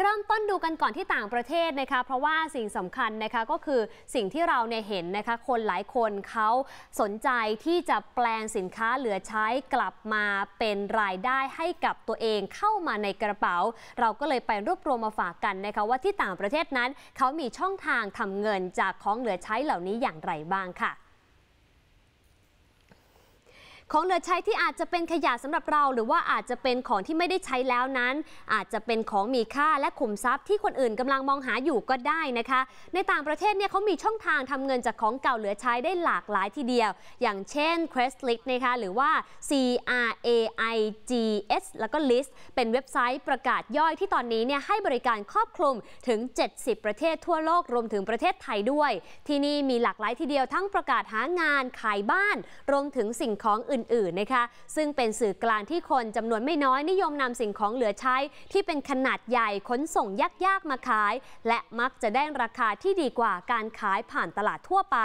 เริ่มต้นดูกันก่อนที่ต่างประเทศนะคะ เพราะว่าสิ่งสำคัญนะคะก็คือสิ่งที่เราเนี่ยเห็นนะคะ คนหลายคนเขาสนใจที่จะแปลงสินค้าเหลือใช้กลับมาเป็นรายได้ให้กับตัวเองเข้ามาในกระเป๋า เราก็เลยไปรวบรวมมาฝากกันนะคะว่าที่ต่างประเทศนั้นเขามีช่องทางทำเงินจากของเหลือใช้เหล่านี้อย่างไรบ้างค่ะของเหลือใช้ที่อาจจะเป็นขยะสำหรับเราหรือว่าอาจจะเป็นของที่ไม่ได้ใช้แล้วนั้น อาจจะเป็นของมีค่าและขุมทรัพย์ที่คนอื่นกำลังมองหาอยู่ก็ได้นะคะ ในต่างประเทศเนี่ยเขามีช่องทางทำเงินจากของเก่าเหลือใช้ได้หลากหลายทีเดียว อย่างเช่น Crestlist นะคะหรือว่า CRAIGS แล้วก็ List เป็นเว็บไซต์ประกาศย่อยที่ตอนนี้เนี่ยให้บริการครอบคลุมถึง 70 ประเทศทั่วโลกรวมถึงประเทศไทยด้วย ที่นี่มีหลากหลายทีเดียวทั้งประกาศหางานขายบ้านรวมถึงสิ่งของอื่นื่นๆนะคะซึ่งเป็นสื่อกลางที่คนจำนวนไม่น้อยนิยมนำสิ่งของเหลือใช้ที่เป็นขนาดใหญ่ขนส่งยาก ๆ มาขาย และมักจะได้ราคาที่ดีกว่าการขายผ่านตลาดทั่วไป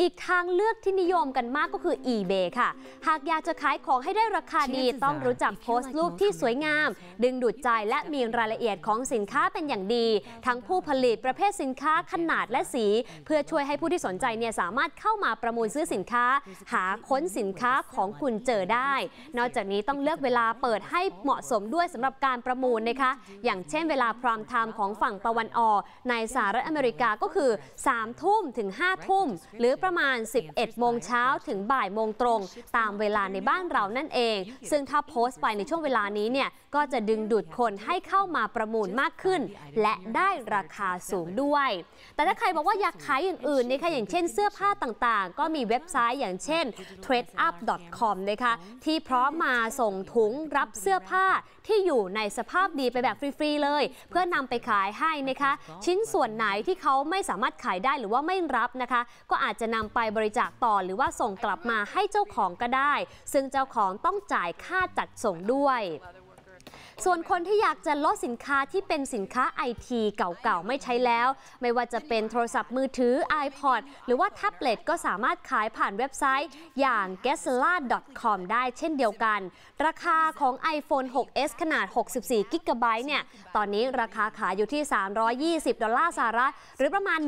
อีกทางเลือกที่นิยมกันมากก็คือ eBay ค่ะ หากอยากจะขายของให้ได้ราคาดี ต้องรู้จักโพสต์รูปที่สวยงาม ดึงดูดใจและมีรายละเอียดของสินค้าเป็นอย่างดี ทั้งผู้ผลิตประเภทสินค้าขนาดและสี เพื่อช่วยให้ผู้ที่สนใจเนี่ยสามารถเข้ามาประมูลซื้อสินค้า หาค้นสินค้าของคุณเจอได้ นอกจากนี้ต้องเลือกเวลาเปิดให้เหมาะสมด้วยสำหรับการประมูลนะคะ อย่างเช่นเวลาพรามไทม์ของฝั่งตะวันออกในสหรัฐอเมริกาก็คือ3ทุ่มถึง5ทุ่ม หรือประมาณ 11 โมงเช้าถึงบ่ายโมงตรงตามเวลาในบ้านเรานั่นเอง ซึ่งถ้าโพสต์ไปในช่วงเวลานี้เนี่ยก็จะดึงดูดคนให้เข้ามาประมูลมากขึ้น และได้ราคาสูงด้วย แต่ถ้าใครบอกว่าอยากขายอย่างอื่นนะคะอย่างเช่นเสื้อผ้าต่าง ๆ ก็มีเว็บไซต์อย่างเช่น t r a d e u p .com นะคะที่พร้อมมาส่งถุงรับเสื้อผ้าที่อยู่ในสภาพดีไปแบบฟรีๆเลย เพื่อนำไปขายให้นะคะ ชิ้นส่วนไหนที่เขาไม่สามารถขายได้หรือว่าไม่รับนะคะ ก็อาจจะนำไปบริจาคต่อหรือว่าส่งกลับมาให้เจ้าของก็ได้ ซึ่งเจ้าของต้องจ่ายค่าจัดส่งด้วยส่วนคนที่อยากจะลดสินค้าที่เป็นสินค้าไอทีเก่าๆ ไม่ใช้แล้ว ไม่ว่าจะเป็นโทรศัพท์มือถือ iPod หรือว่าแท็บเล็ตก็สามารถขายผ่านเว็บไซต์อย่าง g e s l a c o m ได้เช่นเดียวกัน ราคาของ iPhone 6s ขนาด64 g ์เนี่ย ตอนนี้ราคาขายอยู่ที่ 320 ดอลลาร์สหรัฐหรือประมาณ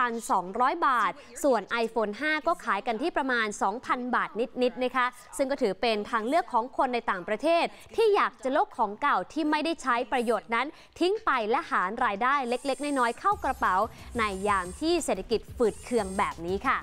11,200 บาท ส่วน iPhone 5 ก็ขายกันที่ประมาณ 2,000 บาทนิดๆ นะคะ ซึ่งก็ถือเป็นทางเลือกของคนในต่างประเทศ ที่อยากจะลดขอของเก่าที่ไม่ได้ใช้ประโยชน์นั้นทิ้งไปและหารรายได้เล็กๆ น้อยๆ เข้ากระเป๋า ในยามที่เศรษฐกิจฝืดเคืองแบบนี้ค่ะ